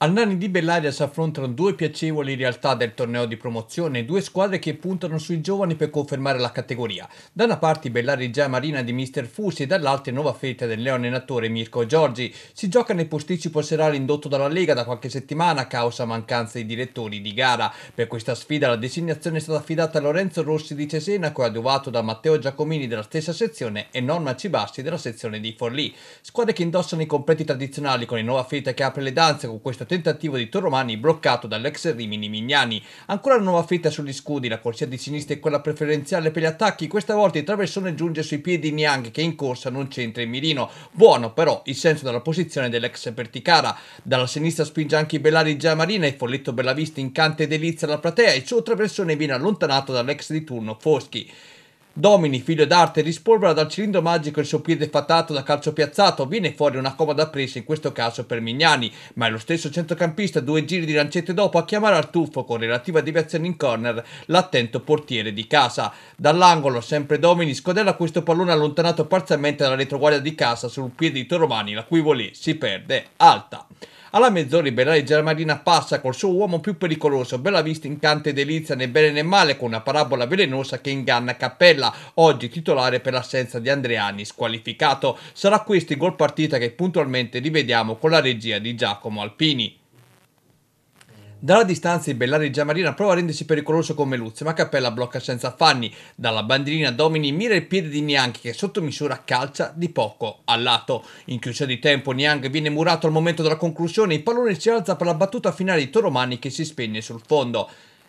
Al Nani di Bellaria si affrontano due piacevoli realtà del torneo di promozione, due squadre che puntano sui giovani per confermare la categoria. Da una parte Bellaria già marina di Mister Fusi e dall'altra nuova fetta del neonenatore Mirko Giorgi. Si gioca nel posticipo serale indotto dalla Lega da qualche settimana a causa mancanza di direttori di gara. Per questa sfida la designazione è stata affidata a Lorenzo Rossi di Cesena, coadiuvato da Matteo Giacomini della stessa sezione e Norma Cibassi della sezione di Forlì. Squadre che indossano i completi tradizionali con la nuova fetta che apre le danze con questa tentativo di Torromani bloccato dall'ex Rimini Mignani. Ancora una nuova fetta sugli scudi, la corsia di sinistra è quella preferenziale per gli attacchi, questa volta il traversone giunge sui piedi di Niang che in corsa non c'entra il mirino. Buono però il senso della posizione dell'ex Perticara. Dalla sinistra spinge anche i Bellari Marina e Folletto Bellavista incanta e delizia la platea, il suo traversone viene allontanato dall'ex di turno Foschi. Domini, figlio d'arte, rispolvera dal cilindro magico il suo piede fatato da calcio piazzato. Viene fuori una comoda presa, in questo caso per Mignani. Ma è lo stesso centrocampista, due giri di lancette dopo, a chiamare al tuffo con relativa deviazione in corner l'attento portiere di casa. Dall'angolo, sempre Domini, scodella questo pallone allontanato parzialmente dalla retroguardia di casa sul piede di Toromani, la cui volée si perde alta. Alla mezz'ora i bellari Germanina passa col suo uomo più pericoloso, Bellavista incanta ed delizia né bene né male con una parabola velenosa che inganna Cappella, oggi titolare per l'assenza di Andreani, squalificato. Sarà questo il gol partita che puntualmente rivediamo con la regia di Giacomo Alpini. Dalla distanza i Bellari Giamarina prova a rendersi pericoloso con Meluzzi, ma Cappella blocca senza affanni. Dalla bandierina Domini mira il piede di Niang che sotto misura calcia di poco a lato. In chiusura di tempo Niang viene murato al momento della conclusione, e il pallone si alza per la battuta finale di Toromani che si spegne sul fondo.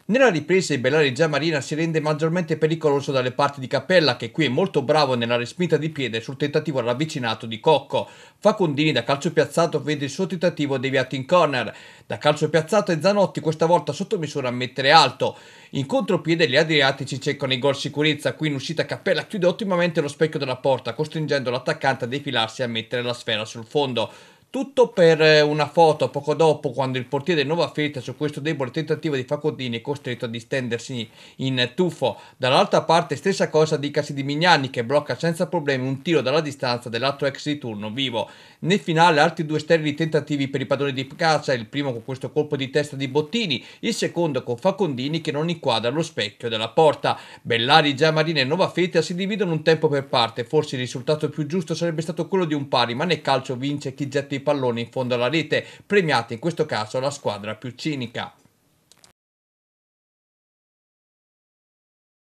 Nella ripresa il Bellari Marina si rende maggiormente pericoloso dalle parti di Cappella che qui è molto bravo nella respinta di piede sul tentativo ravvicinato di Cocco. Facondini da calcio piazzato vede il suo tentativo deviato in corner. Da calcio piazzato e Zanotti questa volta sotto misura a mettere alto. In contropiede gli Adriatici cercano i gol sicurezza, qui in uscita Cappella chiude ottimamente lo specchio della porta costringendo l'attaccante a defilarsi e a mettere la sfera sul fondo. Tutto per eh, una foto poco dopo quando il portiere Nova Fetta su questo debole tentativo di Facodini è costretto a distendersi in tuffo. Dall'altra parte stessa cosa dicasi di Mignani che blocca senza problemi un tiro dalla distanza dell'altro ex di turno vivo. Nel finale altri due sterili tentativi per i padroni di caccia, il primo con questo colpo di testa di Bottini, il secondo con Facondini che non inquadra lo specchio della porta. Bellari, Giamarina e Nova Fetta si dividono un tempo per parte, forse il risultato più giusto sarebbe stato quello di un pari, ma nel calcio vince chi getta i di pallone in fondo alla rete, premiata in questo caso la squadra più cinica.